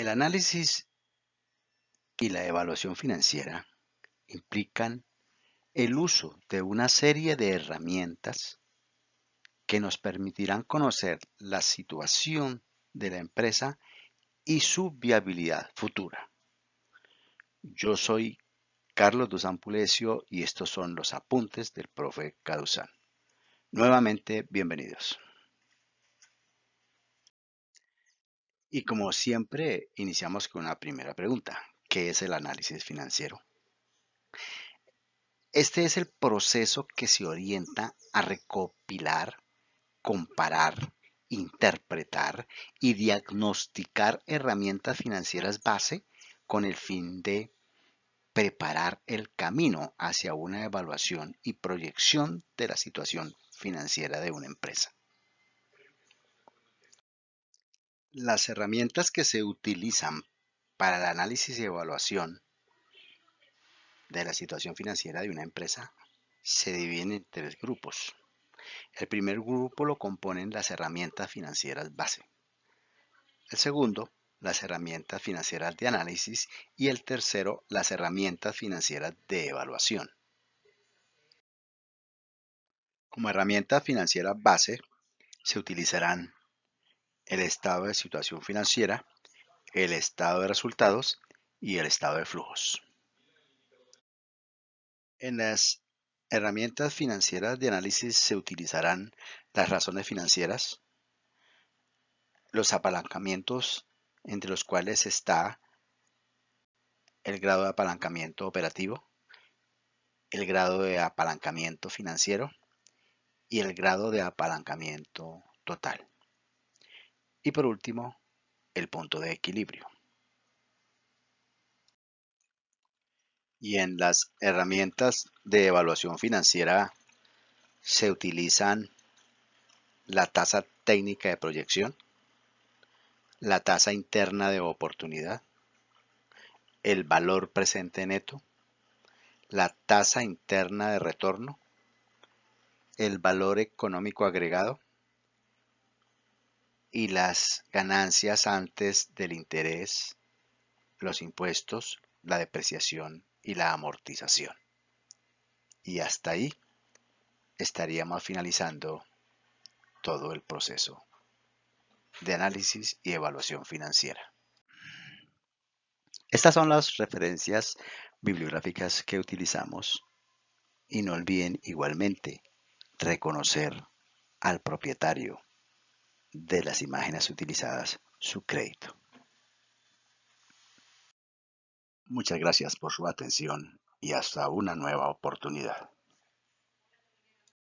El análisis y la evaluación financiera implican el uso de una serie de herramientas que nos permitirán conocer la situación de la empresa y su viabilidad futura. Yo soy Carlos Duzán Pulecio y estos son los apuntes del profe Caduzán. Nuevamente, bienvenidos. Y como siempre, iniciamos con una primera pregunta, ¿qué es el análisis financiero? Este es el proceso que se orienta a recopilar, comparar, interpretar y diagnosticar herramientas financieras base con el fin de preparar el camino hacia una evaluación y proyección de la situación financiera de una empresa. las herramientas que se utilizan para el análisis y evaluación de la situación financiera de una empresa se dividen en tres grupos. El primer grupo lo componen las herramientas financieras base. El segundo, las herramientas financieras de análisis. Y el tercero, las herramientas financieras de evaluación. Como herramientas financieras base, se utilizarán el estado de situación financiera, el estado de resultados y el estado de flujos. En las herramientas financieras de análisis se utilizarán las razones financieras, los apalancamientos entre los cuales está el grado de apalancamiento operativo, el grado de apalancamiento financiero y el grado de apalancamiento total. Y por último, el punto de equilibrio. Y en las herramientas de evaluación financiera se utilizan la tasa técnica de proyección, la tasa interna de oportunidad, el valor presente neto, la tasa interna de retorno, el valor económico agregado, y las ganancias antes del interés, los impuestos, la depreciación y la amortización. Y hasta ahí estaríamos finalizando todo el proceso de análisis y evaluación financiera. Estas son las referencias bibliográficas que utilizamos y no olviden igualmente reconocer al propietario de las imágenes utilizadas su crédito. Muchas gracias por su atención y hasta una nueva oportunidad.